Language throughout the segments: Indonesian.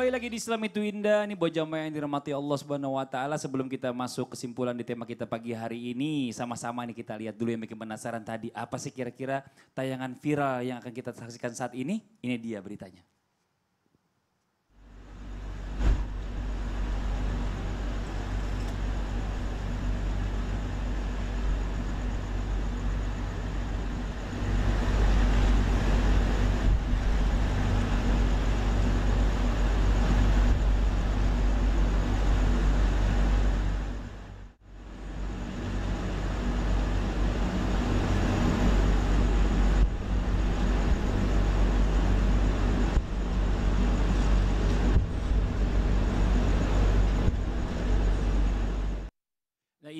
kembali lagi di Islam itu indah. Ini buat jamaah yang dirahmati Allah Subhanahu wa taala sebelum kita masuk kesimpulan di tema kita pagi hari ini, sama-sama nih kita lihat dulu yang bikin penasaran tadi apa sih kira-kira tayangan viral yang akan kita saksikan saat ini? Ini dia beritanya.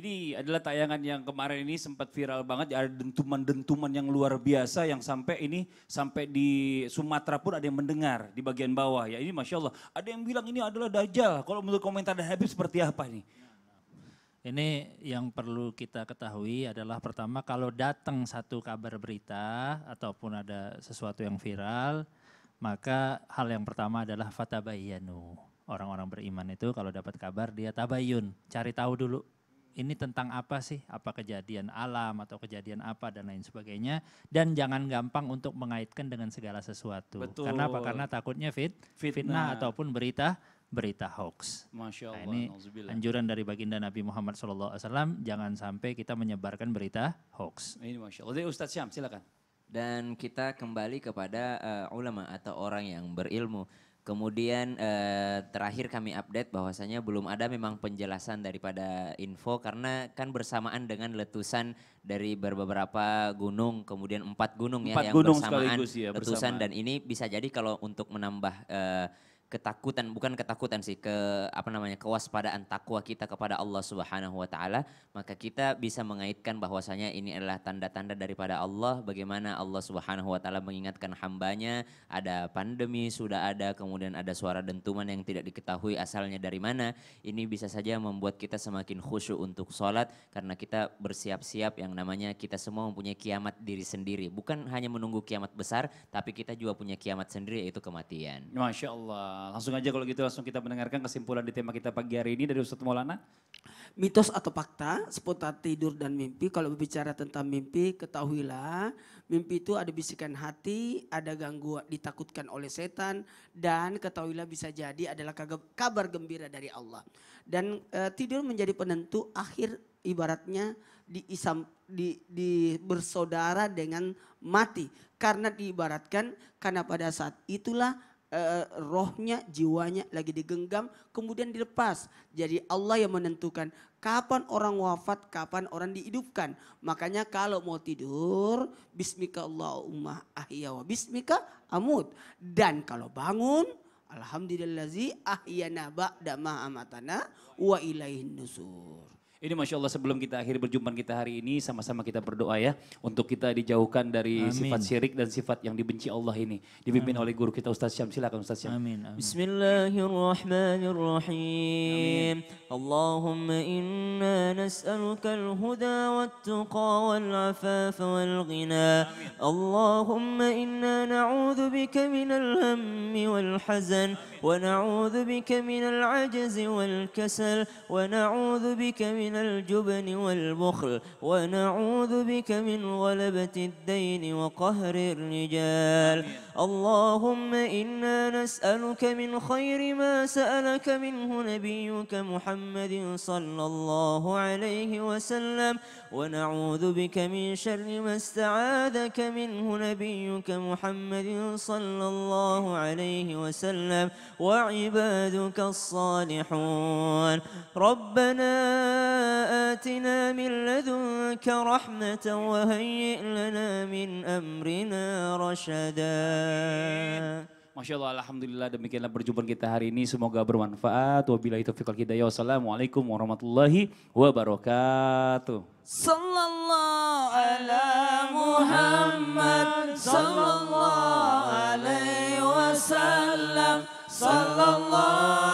ini adalah tayangan yang kemarin ini sempat viral banget. Ada dentuman-dentuman yang luar biasa yang sampai ini sampai di Sumatera pun ada yang mendengar di bagian bawah. Ya ini masya Allah. Ada yang bilang ini adalah dajjal. Kalau menurut komentar dan Habib seperti apa nih? Ini yang perlu kita ketahui adalah pertama kalau datang satu kabar berita ataupun ada sesuatu yang viral, maka hal yang pertama adalah fatabayyanu. Orang-orang beriman itu kalau dapat kabar dia tabayun, cari tahu dulu ini tentang apa sih, apa kejadian alam atau kejadian apa dan lain sebagainya. Dan jangan gampang untuk mengaitkan dengan segala sesuatu. Betul. Karena apa? Karena takutnya fit, fitnah, fitnah ataupun berita berita hoax. Masya nah, Allah, nah, ini anjuran dari baginda Nabi Muhammad SAW, jangan sampai kita menyebarkan berita hoax. Ini Masya Allah. Jadi Ustadz Syam, silakan. Dan kita kembali kepada uh, ulama atau orang yang berilmu. Kemudian eh, terakhir kami update bahwasanya belum ada memang penjelasan daripada info karena kan bersamaan dengan letusan dari beberapa gunung, kemudian empat gunung ya empat ya yang bersamaan ya, letusan dan ini bisa jadi kalau untuk menambah eh, ketakutan bukan ketakutan sih ke apa namanya kewaspadaan takwa kita kepada Allah Subhanahu wa taala maka kita bisa mengaitkan bahwasanya ini adalah tanda-tanda daripada Allah bagaimana Allah Subhanahu wa taala mengingatkan hambanya ada pandemi sudah ada kemudian ada suara dentuman yang tidak diketahui asalnya dari mana ini bisa saja membuat kita semakin khusyuk untuk sholat karena kita bersiap-siap yang namanya kita semua mempunyai kiamat diri sendiri bukan hanya menunggu kiamat besar tapi kita juga punya kiamat sendiri yaitu kematian Masya Allah Eh, langsung aja kalau gitu langsung kita mendengarkan kesimpulan di tema kita pagi hari ini dari Ustadz Maulana. Mitos atau fakta seputar tidur dan mimpi. Kalau berbicara tentang mimpi, ketahuilah mimpi itu ada bisikan hati, ada gangguan ditakutkan oleh setan dan ketahuilah bisa jadi adalah kabar gembira dari Allah. Dan e, tidur menjadi penentu akhir ibaratnya di, isam, di, di bersaudara dengan mati karena diibaratkan karena pada saat itulah Eh, rohnya, jiwanya lagi digenggam, kemudian dilepas. Jadi Allah yang menentukan kapan orang wafat, kapan orang dihidupkan. Makanya kalau mau tidur, bismika Allahumma ahya wa bismika amut. Dan kalau bangun, alhamdulillahzi ahyana ba'da amatana wa ilaihin nusur. Ini Masya Allah sebelum kita akhir berjumpa kita hari ini sama-sama kita berdoa ya. Untuk kita dijauhkan dari amin. sifat syirik dan sifat yang dibenci Allah ini. Dipimpin amin. oleh guru kita Ustaz Syam. Silakan Ustaz Syam. Amin. amin. Bismillahirrahmanirrahim. Amin. Allahumma inna nas'aluka al-huda wal-tuqa wal-afafa wal-ghina. Allahumma inna na'udhu bika min al-hammi wal-hazan. Wa na'udhu bika min al-ajaz wal-kasal. Wa na'udhu bika min من الجبن والبخل ونعوذ بك من غلبة الدين وقهر الرجال اللهم إنا نسألك من خير ما سألك منه نبيك محمد صلى الله عليه وسلم ونعوذ بك من شر ما استعاذك منه نبيك محمد صلى الله عليه وسلم وعبادك الصالحون ربنا آتنا من لدنك رحمة وهيئ لنا من أمرنا رشدا Masya Allah, Alhamdulillah demikianlah perjumpaan kita hari ini. Semoga bermanfaat. Wabillahi taufiq wal hidayah. Wassalamualaikum warahmatullahi wabarakatuh. Sallallahu ala Muhammad. Sallallahu alaihi wasallam. Sallallahu